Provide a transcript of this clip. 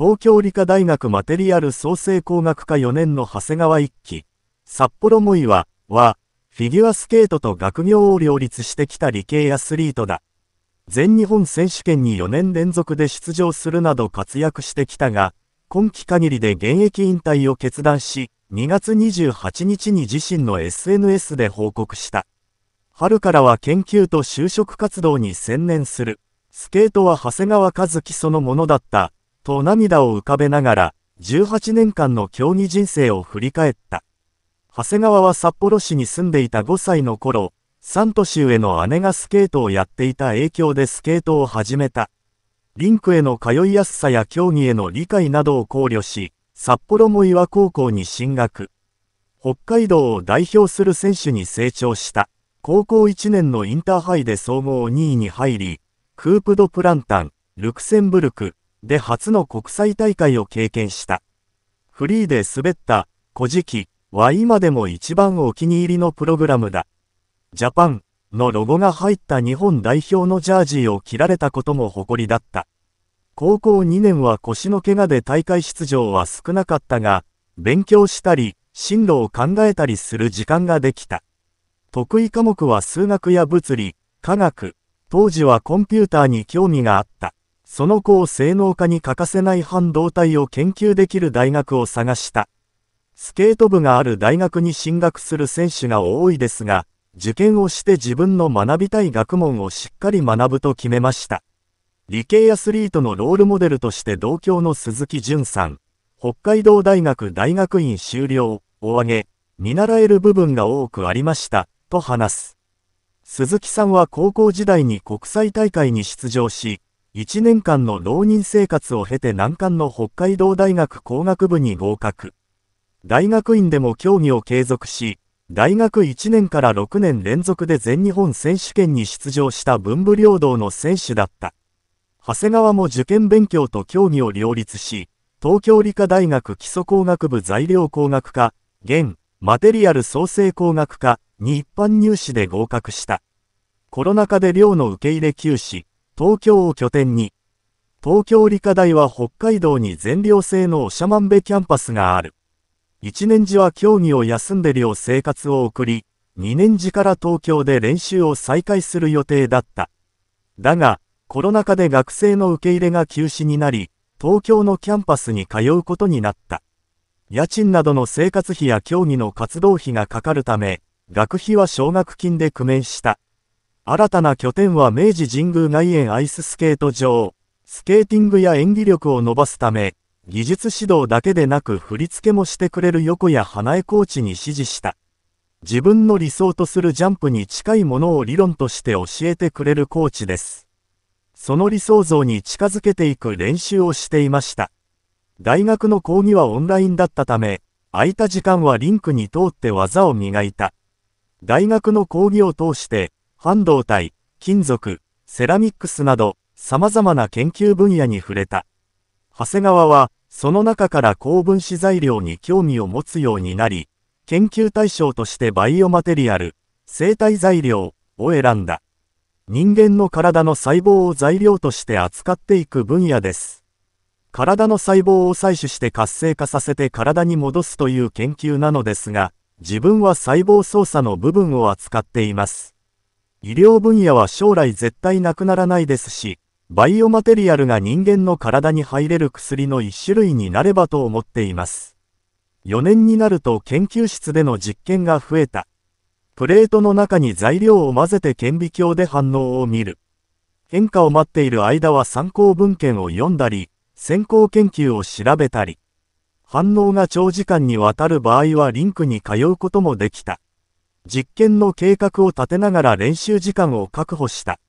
東京理科大学マテリアル創生工学科4年の長谷川一輝、札幌萌岩は、フィギュアスケートと学業を両立してきた理系アスリートだ。全日本選手権に4年連続で出場するなど活躍してきたが、今季限りで現役引退を決断し、2月28日に自身の SNS で報告した。春からは研究と就職活動に専念する。スケートは長谷川和樹そのものだった。と涙を浮かべながら、18年間の競技人生を振り返った。長谷川は札幌市に住んでいた5歳の頃、3年上の姉がスケートをやっていた影響でスケートを始めた。リンクへの通いやすさや競技への理解などを考慮し、札幌も岩高校に進学。北海道を代表する選手に成長した。高校1年のインターハイで総合2位に入り、クープ・ド・プランタン、ルクセンブルク、で初の国際大会を経験した。フリーで滑った古事記は今でも一番お気に入りのプログラムだ。ジャパンのロゴが入った日本代表のジャージーを着られたことも誇りだった。高校2年は腰の怪我で大会出場は少なかったが、勉強したり、進路を考えたりする時間ができた。得意科目は数学や物理、科学、当時はコンピューターに興味があった。その子を性能化に欠かせない半導体を研究できる大学を探した。スケート部がある大学に進学する選手が多いですが、受験をして自分の学びたい学問をしっかり学ぶと決めました。理系アスリートのロールモデルとして同郷の鈴木淳さん、北海道大学大学院修了を挙げ、見習える部分が多くありました、と話す。鈴木さんは高校時代に国際大会に出場し、1年間の浪人生活を経て難関の北海道大学工学部に合格。大学院でも競技を継続し、大学1年から6年連続で全日本選手権に出場した文武両道の選手だった。長谷川も受験勉強と競技を両立し、東京理科大学基礎工学部材料工学科、現、マテリアル創生工学科に一般入試で合格した。コロナ禍で寮の受け入れ休止、東京を拠点に、東京理科大は北海道に全寮制のまんべキャンパスがある。1年時は競技を休んで寮生活を送り、2年時から東京で練習を再開する予定だった。だが、コロナ禍で学生の受け入れが休止になり、東京のキャンパスに通うことになった。家賃などの生活費や競技の活動費がかかるため、学費は奨学金で工面した。新たな拠点は明治神宮外苑アイススケート場。スケーティングや演技力を伸ばすため、技術指導だけでなく振り付けもしてくれる横谷花江コーチに指示した。自分の理想とするジャンプに近いものを理論として教えてくれるコーチです。その理想像に近づけていく練習をしていました。大学の講義はオンラインだったため、空いた時間はリンクに通って技を磨いた。大学の講義を通して、半導体、金属、セラミックスなど、様々な研究分野に触れた。長谷川は、その中から高分子材料に興味を持つようになり、研究対象としてバイオマテリアル、生体材料を選んだ。人間の体の細胞を材料として扱っていく分野です。体の細胞を採取して活性化させて体に戻すという研究なのですが、自分は細胞操作の部分を扱っています。医療分野は将来絶対なくならないですし、バイオマテリアルが人間の体に入れる薬の一種類になればと思っています。4年になると研究室での実験が増えた。プレートの中に材料を混ぜて顕微鏡で反応を見る。変化を待っている間は参考文献を読んだり、先行研究を調べたり、反応が長時間にわたる場合はリンクに通うこともできた。実験の計画を立てながら練習時間を確保した。